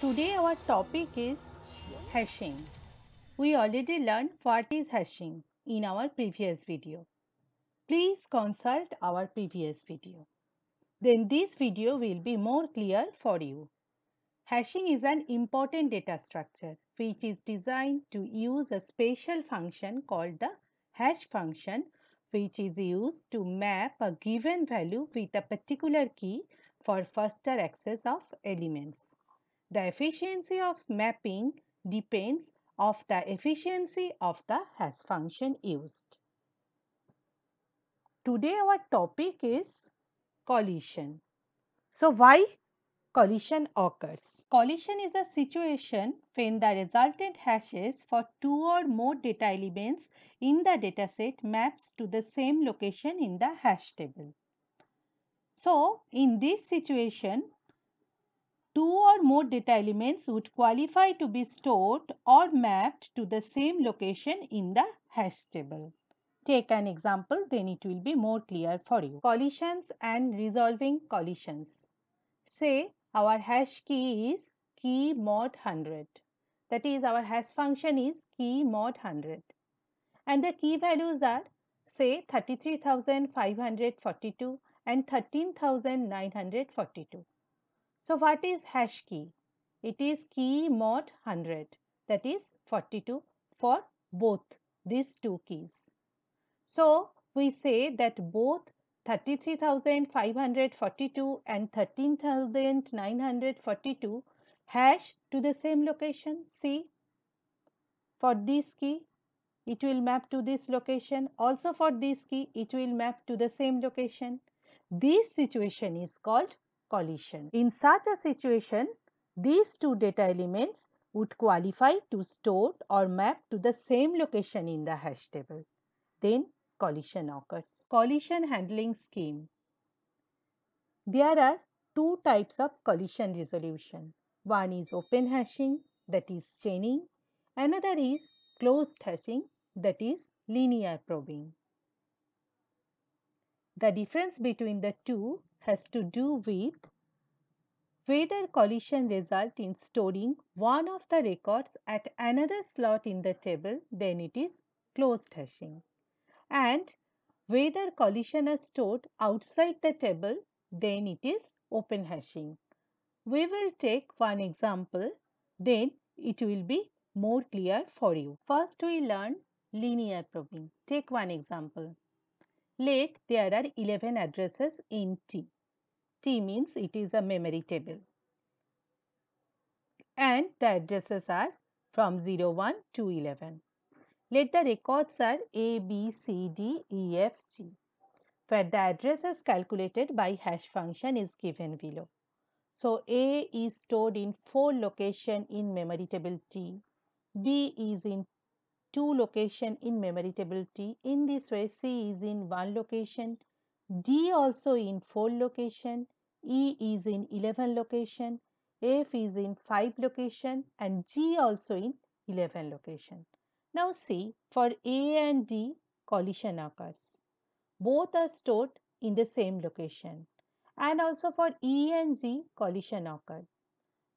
Today our topic is hashing. We already learned what is hashing in our previous video. Please consult our previous video. Then this video will be more clear for you. Hashing is an important data structure which is designed to use a special function called the hash function which is used to map a given value with a particular key for faster access of elements. The efficiency of mapping depends of the efficiency of the hash function used. Today our topic is collision. So why collision occurs? Collision is a situation when the resultant hashes for two or more data elements in the dataset maps to the same location in the hash table. So in this situation two or more data elements would qualify to be stored or mapped to the same location in the hash table. Take an example then it will be more clear for you. Collisions and resolving collisions. Say our hash key is key mod 100 that is our hash function is key mod 100 and the key values are say 33542 and 13942 so what is hash key? It is key mod 100 that is 42 for both these two keys. So we say that both 33,542 and 13,942 hash to the same location C for this key it will map to this location also for this key it will map to the same location this situation is called collision. In such a situation, these two data elements would qualify to store or map to the same location in the hash table. Then collision occurs. Collision handling scheme. There are two types of collision resolution. One is open hashing that is chaining. Another is closed hashing that is linear probing. The difference between the two has to do with whether collision result in storing one of the records at another slot in the table then it is closed hashing and whether collision is stored outside the table then it is open hashing. We will take one example then it will be more clear for you. First we learn linear probing. Take one example. Let there are 11 addresses in T. T means it is a memory table. And the addresses are from 01 to 11. Let the records are A, B, C, D, E, F, G, where the addresses calculated by hash function is given below. So, A is stored in 4 location in memory table T, B is in two location in memory table T. In this way, C is in one location, D also in four location, E is in 11 location, F is in 5 location and G also in 11 location. Now see for A and D collision occurs. Both are stored in the same location and also for E and G collision occurs.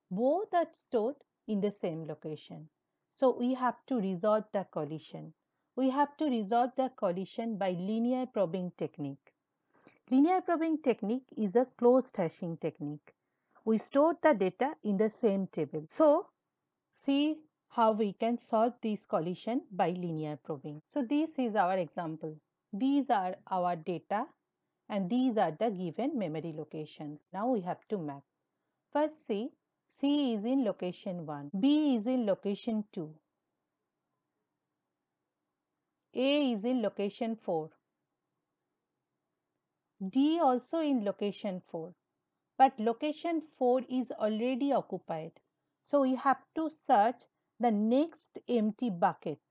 Both are stored in the same location. So we have to resolve the collision. We have to resolve the collision by linear probing technique. Linear probing technique is a closed hashing technique. We store the data in the same table. So see how we can solve this collision by linear probing. So this is our example. These are our data and these are the given memory locations. Now we have to map. First see C is in location 1. B is in location 2. A is in location 4. D also in location 4. But location 4 is already occupied. So we have to search the next empty bucket.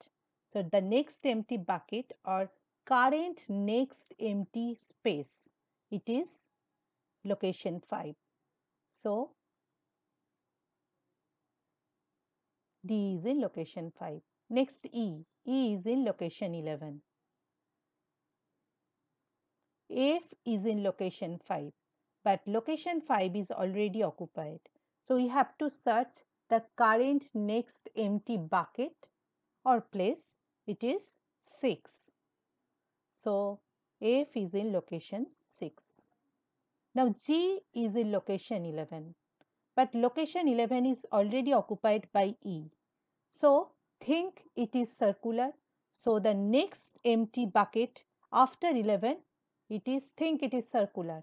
So the next empty bucket or current next empty space. It is location 5. So D is in location 5. Next E. E is in location 11. F is in location 5 but location 5 is already occupied. So we have to search the current next empty bucket or place it is 6. So F is in location 6. Now G is in location 11 but location 11 is already occupied by E. So think it is circular. So the next empty bucket after 11, it is think it is circular.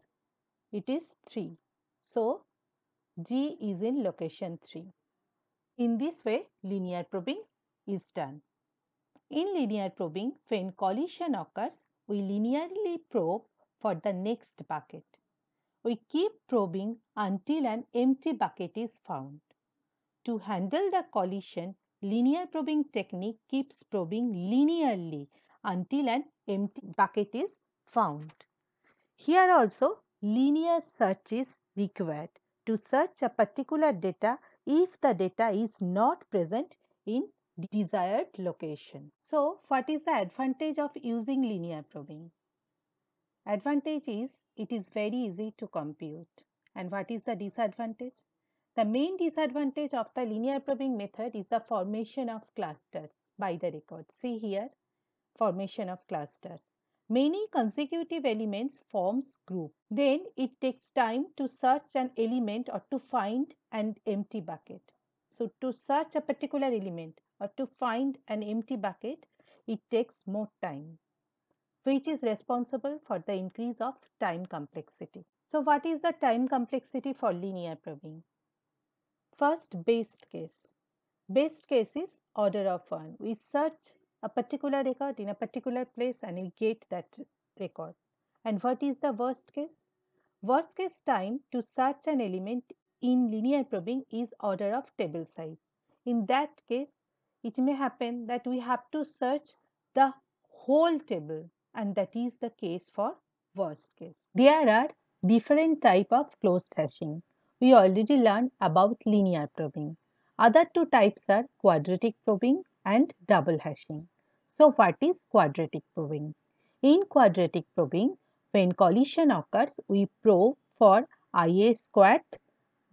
It is 3. So G is in location 3. In this way, linear probing is done. In linear probing, when collision occurs, we linearly probe for the next bucket. We keep probing until an empty bucket is found. To handle the collision, linear probing technique keeps probing linearly until an empty bucket is found. Here also linear search is required to search a particular data if the data is not present in desired location. So, what is the advantage of using linear probing? Advantage is it is very easy to compute. And what is the disadvantage? The main disadvantage of the linear probing method is the formation of clusters by the record. See here, formation of clusters. Many consecutive elements forms group. Then it takes time to search an element or to find an empty bucket. So to search a particular element or to find an empty bucket, it takes more time which is responsible for the increase of time complexity. So what is the time complexity for linear probing? First, best case. Best case is order of 1. We search a particular record in a particular place and we get that record. And what is the worst case? Worst case time to search an element in linear probing is order of table size. In that case, it may happen that we have to search the whole table and that is the case for worst case. There are different type of closed hashing. We already learned about linear probing. Other two types are quadratic probing and double hashing. So what is quadratic probing? In quadratic probing, when collision occurs, we probe for ia squared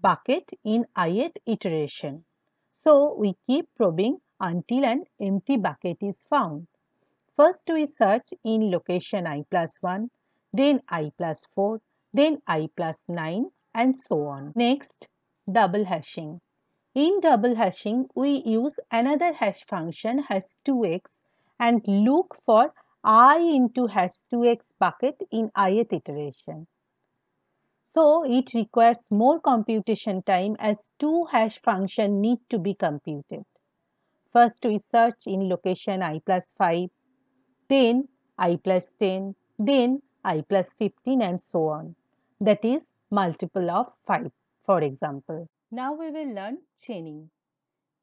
bucket in ith iteration. So we keep probing until an empty bucket is found. First we search in location i plus 1, then i plus 4, then i plus 9 and so on. Next, double hashing. In double hashing, we use another hash function hash2x and look for i into hash2x bucket in ith iteration. So it requires more computation time as two hash function need to be computed. First we search in location i plus 5, Ten, i plus 10, then i plus 15 and so on. That is multiple of 5 for example. Now we will learn chaining.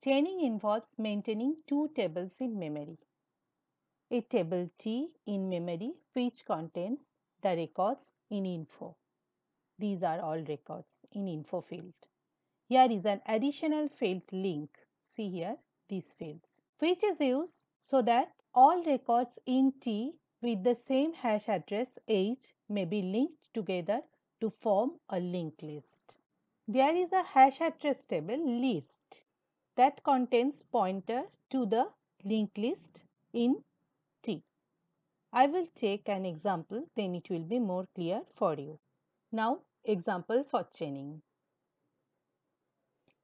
Chaining involves maintaining two tables in memory. A table T in memory which contains the records in info. These are all records in info field. Here is an additional field link. See here these fields which is used so that all records in T with the same hash address H may be linked together to form a linked list. There is a hash address table list that contains pointer to the linked list in T. I will take an example then it will be more clear for you. Now example for chaining.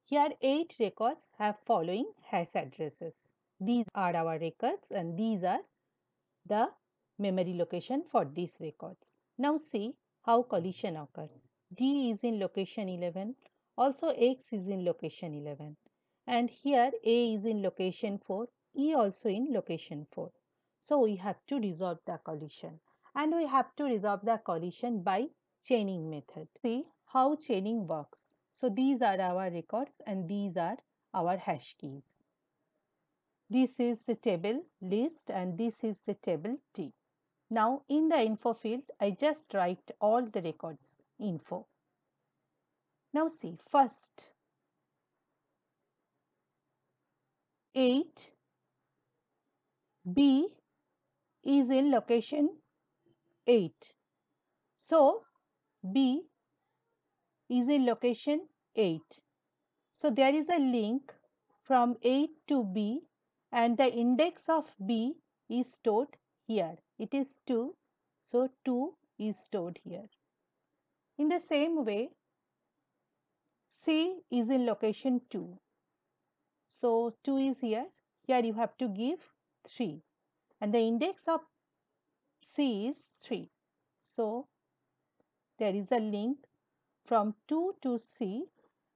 Here 8 records have following hash addresses these are our records and these are the memory location for these records. Now see how collision occurs. D is in location 11, also X is in location 11 and here A is in location 4, E also in location 4. So we have to resolve the collision and we have to resolve the collision by chaining method. See how chaining works. So these are our records and these are our hash keys. This is the table list and this is the table T. Now in the info field, I just write all the records info. Now see first 8 B is in location 8. So B is in location 8. So there is a link from 8 to B and the index of B is stored here. It is 2, so 2 is stored here. In the same way, C is in location 2. So 2 is here. Here you have to give 3 and the index of C is 3. So there is a link from 2 to C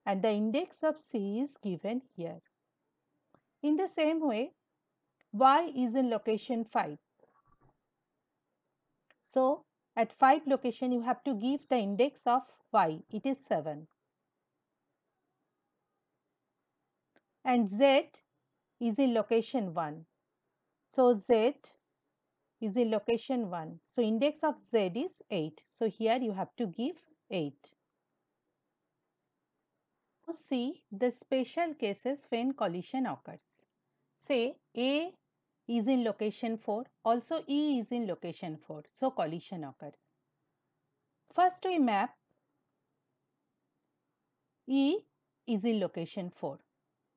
and the index of C is given here. In the same way, y is in location 5. So, at 5 location you have to give the index of y, it is 7. And z is in location 1. So, z is in location 1. So, index of z is 8. So, here you have to give 8 see the special cases when collision occurs. Say A is in location 4, also E is in location 4, so collision occurs. First we map E is in location 4.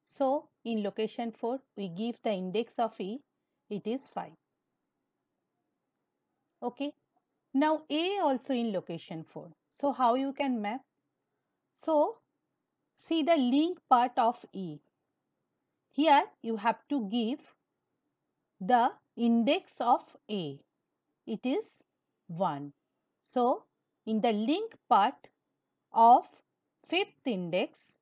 So in location 4 we give the index of E, it is 5. Okay. Now A also in location 4. So how you can map? So see the link part of E. Here you have to give the index of A. It is 1. So, in the link part of fifth index,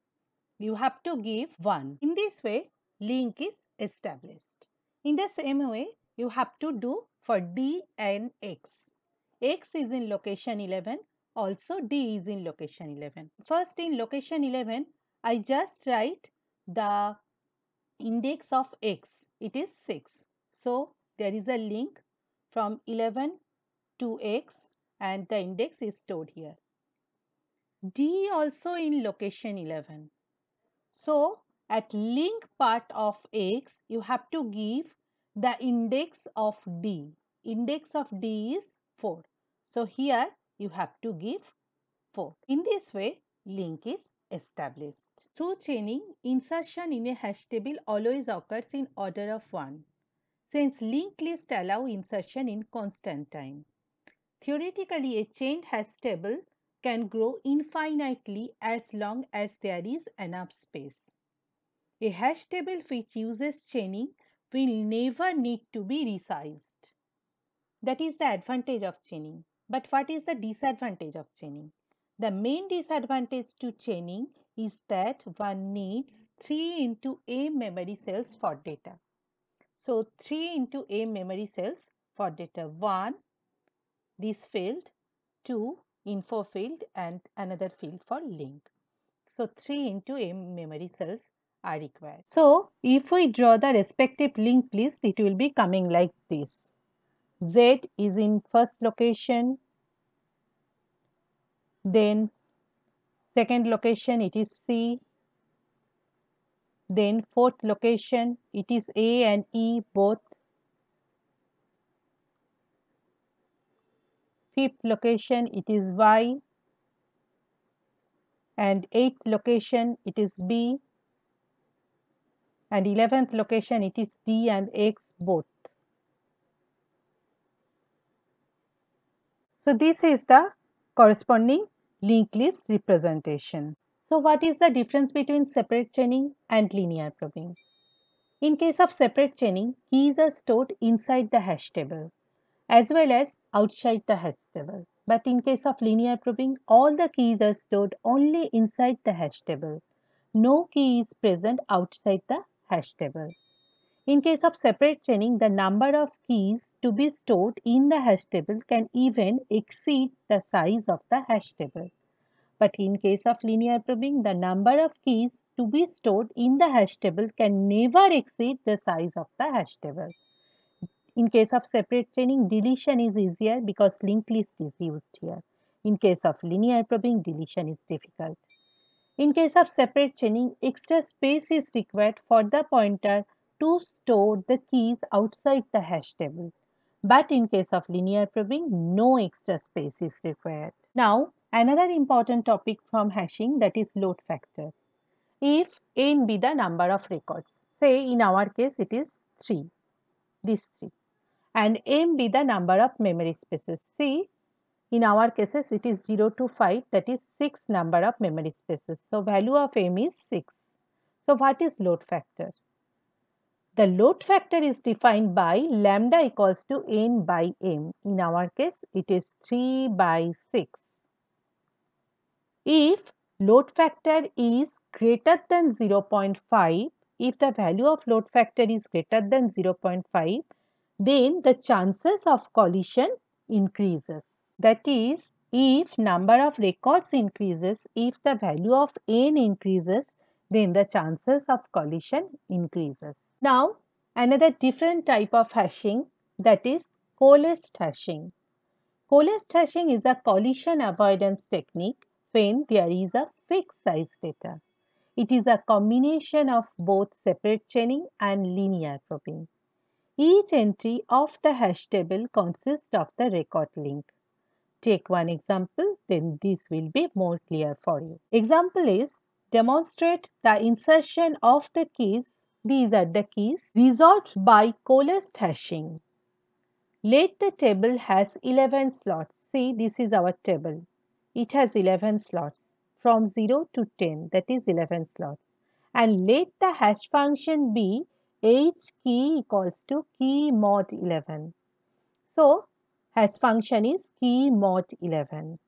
you have to give 1. In this way, link is established. In the same way, you have to do for D and X. X is in location 11, also D is in location 11. First in location 11, I just write the index of x. It is 6. So, there is a link from 11 to x and the index is stored here. D also in location 11. So, at link part of x, you have to give the index of D. Index of D is 4. So, here you have to give 4. In this way, link is established. Through chaining, insertion in a hash table always occurs in order of 1 since linked list allow insertion in constant time. Theoretically, a chained hash table can grow infinitely as long as there is enough space. A hash table which uses chaining will never need to be resized. That is the advantage of chaining. But what is the disadvantage of chaining? The main disadvantage to chaining is that one needs 3 into A memory cells for data. So 3 into A memory cells for data 1, this field, 2, info field and another field for link. So 3 into A memory cells are required. So if we draw the respective linked list, it will be coming like this. Z is in first location, then second location it is C, then fourth location it is A and E both, fifth location it is Y and eighth location it is B and eleventh location it is D and X both. So, this is the corresponding linked list representation. So, what is the difference between separate chaining and linear probing? In case of separate chaining, keys are stored inside the hash table as well as outside the hash table. But in case of linear probing, all the keys are stored only inside the hash table. No key is present outside the hash table. In case of separate chaining, the number of keys to be stored in the hash table can even exceed the size of the hash table. But in case of linear probing, the number of keys to be stored in the hash table can never exceed the size of the hash table. In case of separate chaining, deletion is easier because linked list is used here. In case of linear probing, deletion is difficult. In case of separate chaining, extra space is required for the pointer to store the keys outside the hash table. But in case of linear probing, no extra space is required. Now, another important topic from hashing that is load factor. If n be the number of records, say in our case it is 3, this 3 and m be the number of memory spaces. See, in our cases it is 0 to 5 that is 6 number of memory spaces. So, value of m is 6. So, what is load factor? The load factor is defined by lambda equals to n by m. In our case, it is 3 by 6. If load factor is greater than 0.5, if the value of load factor is greater than 0.5, then the chances of collision increases. That is, if number of records increases, if the value of n increases, then the chances of collision increases. Now, another different type of hashing that is collision hashing. Collision hashing is a collision avoidance technique when there is a fixed size data. It is a combination of both separate chaining and linear probing. Each entry of the hash table consists of the record link. Take one example, then this will be more clear for you. Example is demonstrate the insertion of the keys these are the keys resolved by Kohler's hashing. Let the table has 11 slots. See, this is our table. It has 11 slots from 0 to 10, that is 11 slots. And let the hash function be h key equals to key mod 11. So, hash function is key mod 11.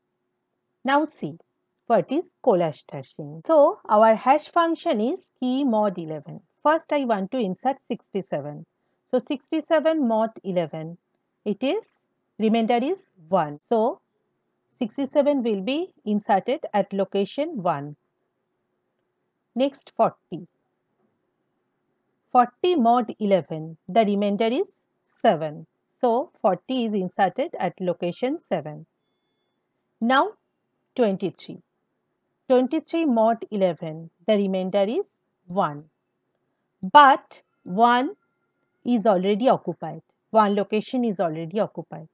Now see, what is Kohler's hashing? So, our hash function is key mod 11. First, I want to insert 67. So, 67 mod 11. It is, remainder is 1. So, 67 will be inserted at location 1. Next, 40. 40 mod 11. The remainder is 7. So, 40 is inserted at location 7. Now, 23. 23 mod 11. The remainder is 1 but one is already occupied one location is already occupied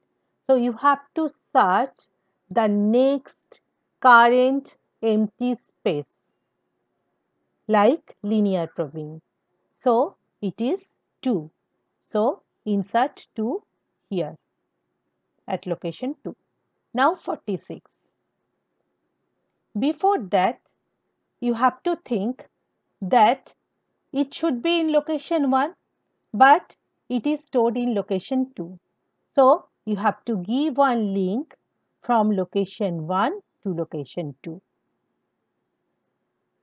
so you have to search the next current empty space like linear probing so it is 2 so insert 2 here at location 2 now 46 before that you have to think that it should be in location 1 but it is stored in location 2. So you have to give one link from location 1 to location 2.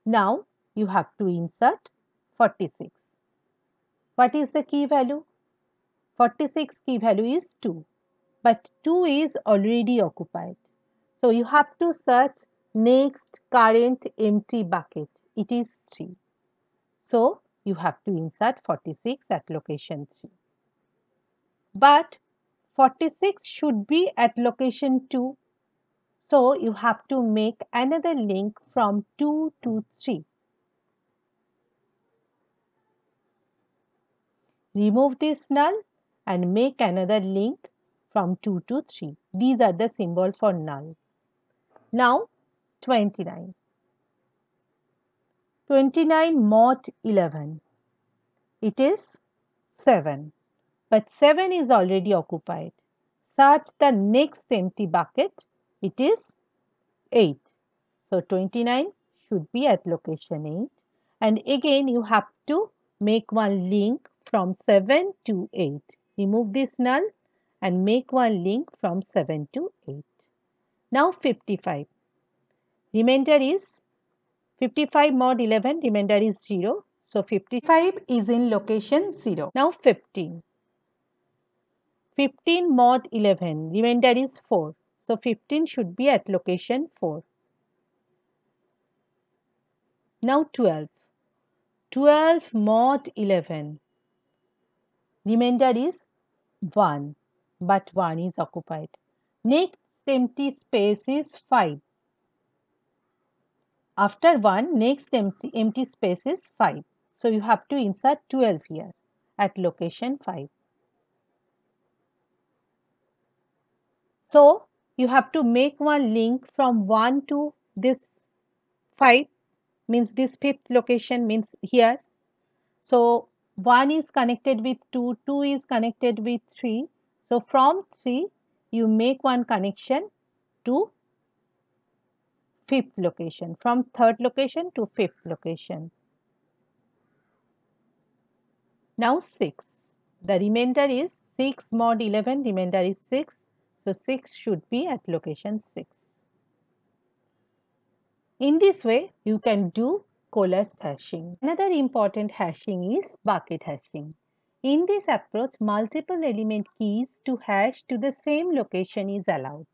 Now you have to insert 46. What is the key value? 46 key value is 2 but 2 is already occupied. So you have to search next current empty bucket. It is 3. So you have to insert 46 at location 3. But 46 should be at location 2. So you have to make another link from 2 to 3. Remove this null and make another link from 2 to 3. These are the symbol for null. Now 29. 29 mod 11. It is 7. But 7 is already occupied. Search the next empty bucket. It is 8. So 29 should be at location 8. And again you have to make one link from 7 to 8. Remove this null and make one link from 7 to 8. Now 55. Remainder is 55 mod 11 remainder is 0. So 55 is in location 0. Now 15. 15 mod 11 remainder is 4. So 15 should be at location 4. Now 12. 12 mod 11 remainder is 1 but 1 is occupied. Next empty space is 5. After 1, next empty, empty space is 5. So you have to insert 12 here at location 5. So you have to make one link from 1 to this 5 means this fifth location means here. So 1 is connected with 2, 2 is connected with 3. So from 3 you make one connection to fifth location, from third location to fifth location. Now 6. The remainder is 6 mod 11, remainder is 6. So 6 should be at location 6. In this way, you can do collision hashing. Another important hashing is bucket hashing. In this approach, multiple element keys to hash to the same location is allowed.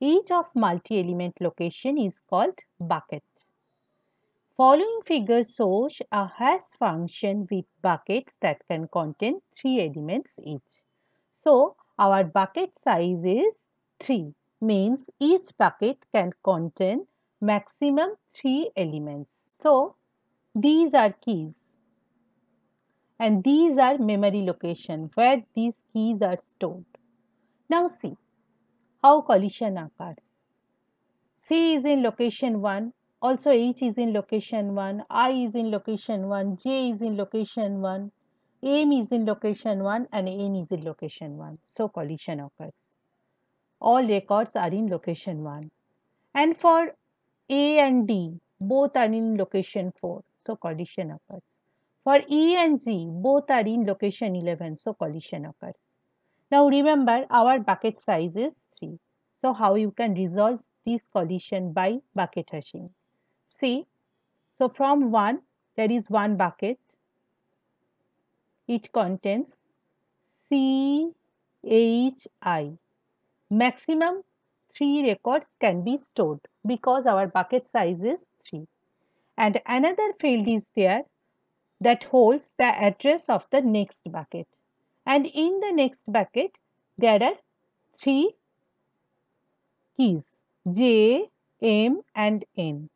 Each of multi-element location is called bucket. Following figure shows a hash function with buckets that can contain 3 elements each. So, our bucket size is 3 means each bucket can contain maximum 3 elements. So, these are keys and these are memory location where these keys are stored. Now see, how collision occurs. C is in location 1, also H is in location 1, I is in location 1, J is in location 1, M is in location 1 and N is in location 1. So, collision occurs. All records are in location 1. And for A and D, both are in location 4. So, collision occurs. For E and Z, both are in location 11. So, collision occurs. Now remember our bucket size is 3. So how you can resolve this collision by bucket hashing. See, so from 1 there is one bucket. It contains CHI. Maximum 3 records can be stored because our bucket size is 3. And another field is there that holds the address of the next bucket and in the next bucket there are three keys J, M and N.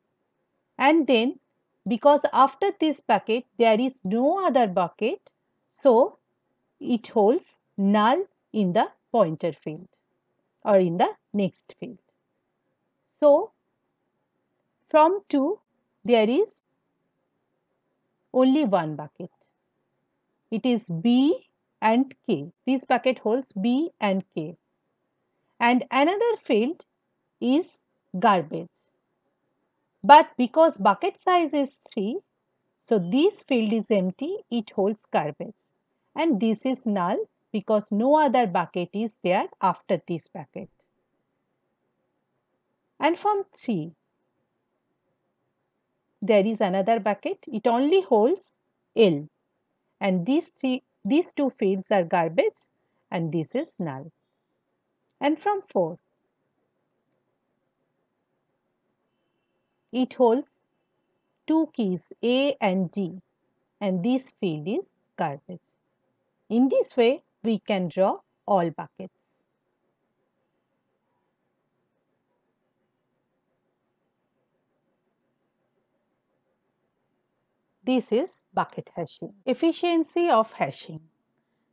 And then because after this bucket there is no other bucket so it holds null in the pointer field or in the next field. So from 2 there is only one bucket. It is B and K. These bucket holds B and K. And another field is garbage. But because bucket size is 3, so this field is empty, it holds garbage. And this is null because no other bucket is there after this bucket. And from 3, there is another bucket, it only holds L. And these three these two fields are garbage and this is null. And from 4, it holds two keys A and G and this field is garbage. In this way, we can draw all buckets. This is bucket hashing. Efficiency of hashing.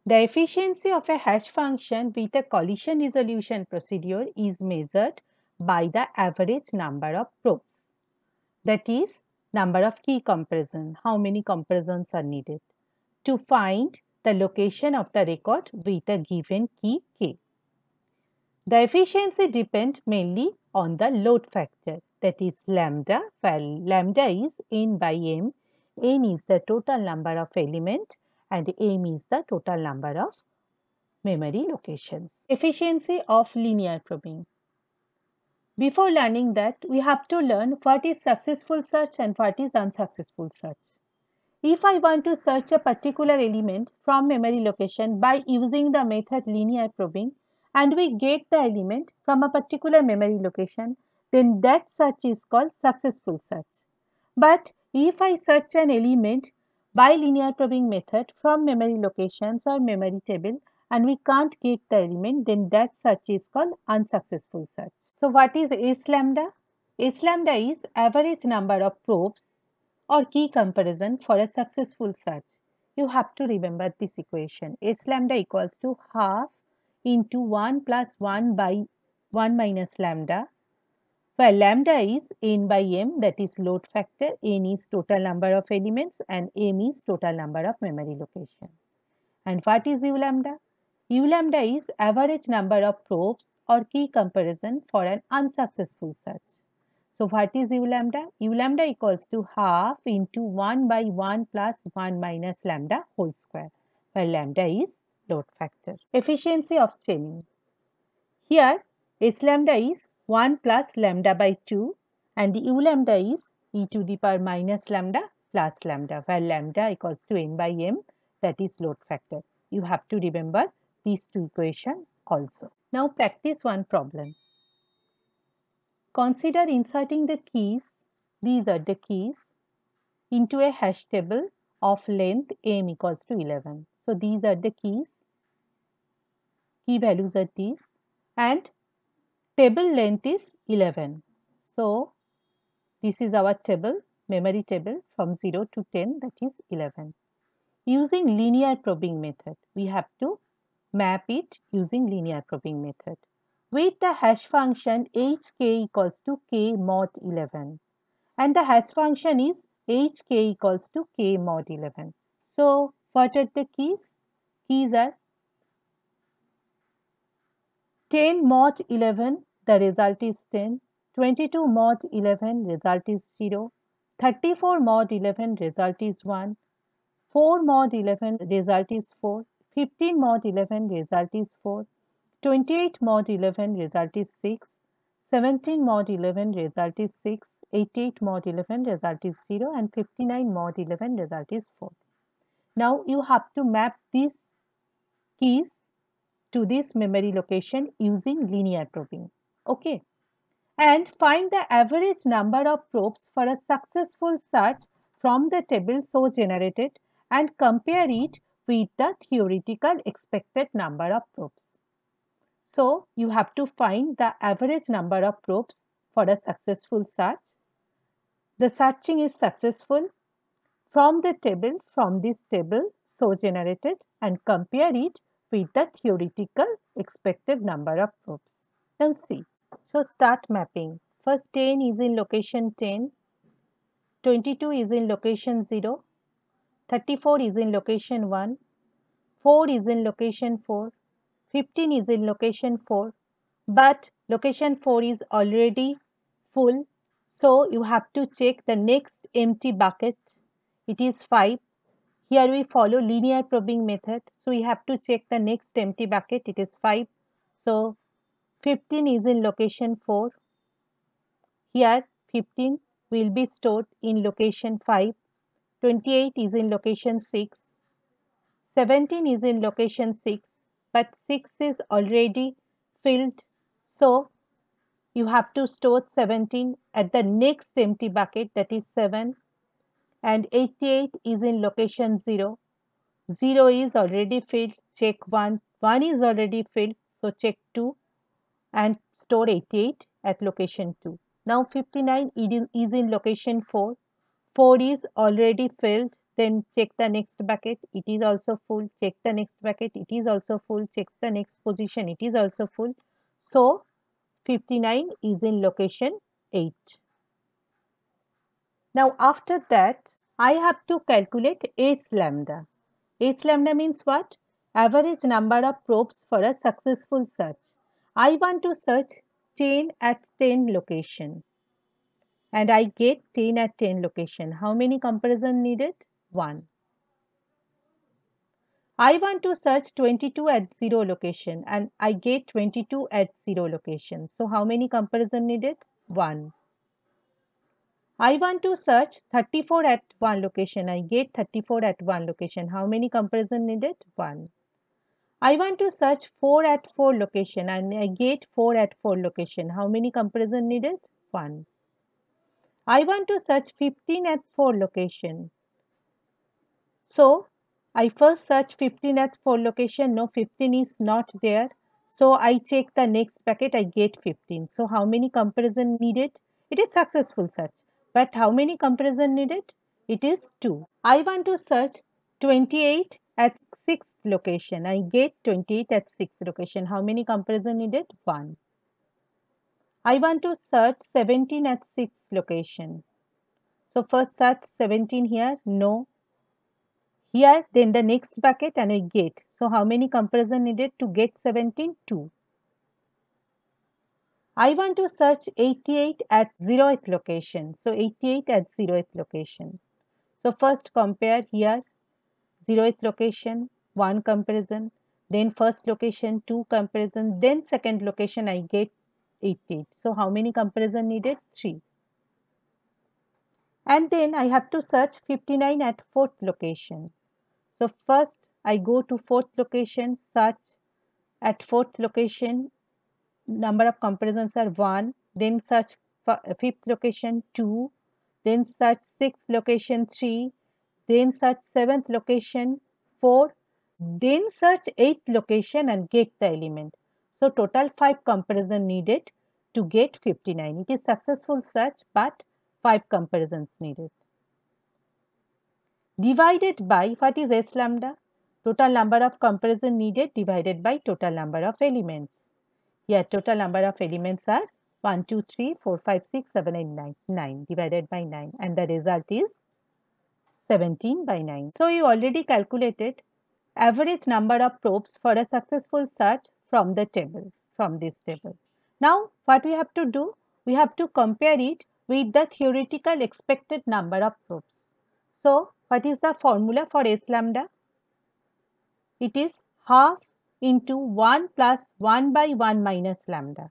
The efficiency of a hash function with a collision resolution procedure is measured by the average number of probes. That is, number of key compression, how many compressions are needed to find the location of the record with a given key k. The efficiency depends mainly on the load factor that is lambda, where well, lambda is n by m n is the total number of element and m is the total number of memory locations. Efficiency of linear probing. Before learning that, we have to learn what is successful search and what is unsuccessful search. If I want to search a particular element from memory location by using the method linear probing and we get the element from a particular memory location, then that search is called successful search. But if I search an element by linear probing method from memory locations or memory table and we can't get the element then that search is called unsuccessful search. So what is S lambda? S lambda is average number of probes or key comparison for a successful search. You have to remember this equation. S lambda equals to half into 1 plus 1 by 1 minus lambda where lambda is n by m that is load factor, n is total number of elements and m is total number of memory location. And what is u lambda? u lambda is average number of probes or key comparison for an unsuccessful search. So what is u lambda? u lambda equals to half into 1 by 1 plus 1 minus lambda whole square where lambda is load factor. Efficiency of chaining. Here S lambda is 1 plus lambda by 2 and the u lambda is e to the power minus lambda plus lambda where lambda equals to n by m that is load factor. You have to remember these two equations also. Now practice one problem. Consider inserting the keys, these are the keys, into a hash table of length m equals to 11. So these are the keys, key values are these and table length is 11. So, this is our table, memory table from 0 to 10 that is 11. Using linear probing method, we have to map it using linear probing method. With the hash function hk equals to k mod 11 and the hash function is hk equals to k mod 11. So, what are the keys? Keys are 10 mod 11 the result is 10. 22 mod 11 result is 0. 34 mod 11 result is 1. 4 mod 11 result is 4. 15 mod 11 result is 4. 28 mod 11 result is 6. 17 mod 11 result is 6. 88 mod 11 result is 0 and 59 mod 11 result is 4. Now you have to map these keys to this memory location using linear probing. Okay. And find the average number of probes for a successful search from the table so generated and compare it with the theoretical expected number of probes. So you have to find the average number of probes for a successful search. The searching is successful from the table from this table so generated and compare it with the theoretical expected number of probes. Now see. So start mapping. First 10 is in location 10, 22 is in location 0, 34 is in location 1, 4 is in location 4, 15 is in location 4, but location 4 is already full. So you have to check the next empty bucket. It is 5. Here we follow linear probing method. So we have to check the next empty bucket. It is 5. So 15 is in location 4. Here 15 will be stored in location 5. 28 is in location 6. 17 is in location 6 but 6 is already filled so you have to store 17 at the next empty bucket that is 7 and 88 is in location 0. 0 is already filled check 1. 1 is already filled so check 2 and store 88 at location 2. Now 59 is in location 4. 4 is already filled. Then check the next bucket. It is also full. Check the next bucket. It is also full. Check the next position. It is also full. So 59 is in location 8. Now after that I have to calculate H lambda. H lambda means what? Average number of probes for a successful search. I want to search 10 at 10 location and I get 10 at 10 location. How many comparison needed? 1. I want to search 22 at 0 location and I get 22 at 0 location. So how many comparison needed? 1. I want to search 34 at 1 location. I get 34 at 1 location. How many comparison needed? 1. I want to search 4 at 4 location and I get 4 at 4 location. How many comparison needed? 1. I want to search 15 at 4 location. So, I first search 15 at 4 location. No, 15 is not there. So, I check the next packet. I get 15. So, how many comparison needed? It is successful search. But how many comparison needed? It is 2. I want to search 28 at sixth location. I get 28 at sixth location. How many comparison needed? 1. I want to search 17 at sixth location. So first search 17 here. No. Here then the next bucket and we get. So how many comparison needed to get 17? 2. I want to search 88 at 0th location. So 88 at 0th location. So first compare here 0th location one comparison then first location two comparison then second location I get 88 so how many comparison needed three and then I have to search 59 at fourth location so first I go to fourth location search at fourth location number of comparisons are 1 then search fifth location 2 then search sixth location 3 then search seventh location 4 then search eighth location and get the element. So total 5 comparison needed to get 59. It is successful search but 5 comparisons needed. Divided by what is S lambda? Total number of comparison needed divided by total number of elements. Here total number of elements are 1, 2, 3, 4, 5, 6, 7, 8, 9, 9 divided by 9 and the result is 17 by 9. So you already calculated average number of probes for a successful search from the table, from this table. Now, what we have to do? We have to compare it with the theoretical expected number of probes. So, what is the formula for S lambda? It is half into 1 plus 1 by 1 minus lambda.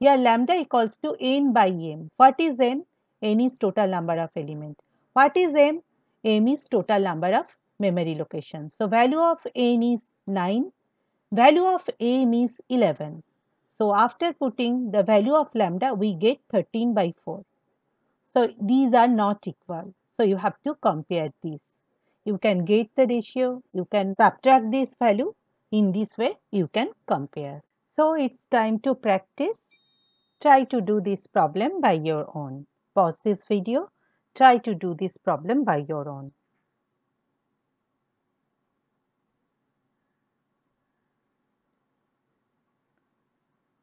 Here lambda equals to n by m. What is n? n is total number of element. What is m? m is total number of memory location. So value of n is 9, value of m is 11. So after putting the value of lambda, we get 13 by 4. So these are not equal. So you have to compare these. You can get the ratio, you can subtract this value. In this way, you can compare. So it's time to practice. Try to do this problem by your own. Pause this video. Try to do this problem by your own.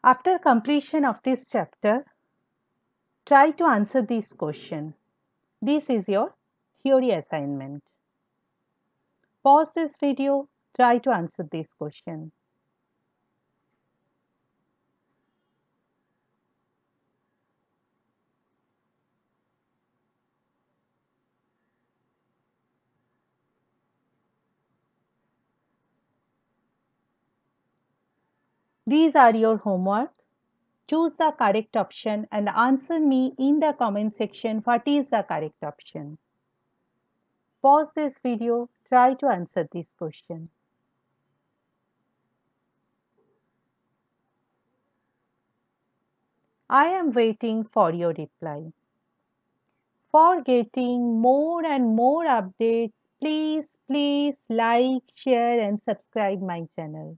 After completion of this chapter, try to answer this question. This is your theory assignment. Pause this video, try to answer this question. These are your homework. Choose the correct option and answer me in the comment section what is the correct option. Pause this video, try to answer this question. I am waiting for your reply. For getting more and more updates, please, please like, share and subscribe my channel.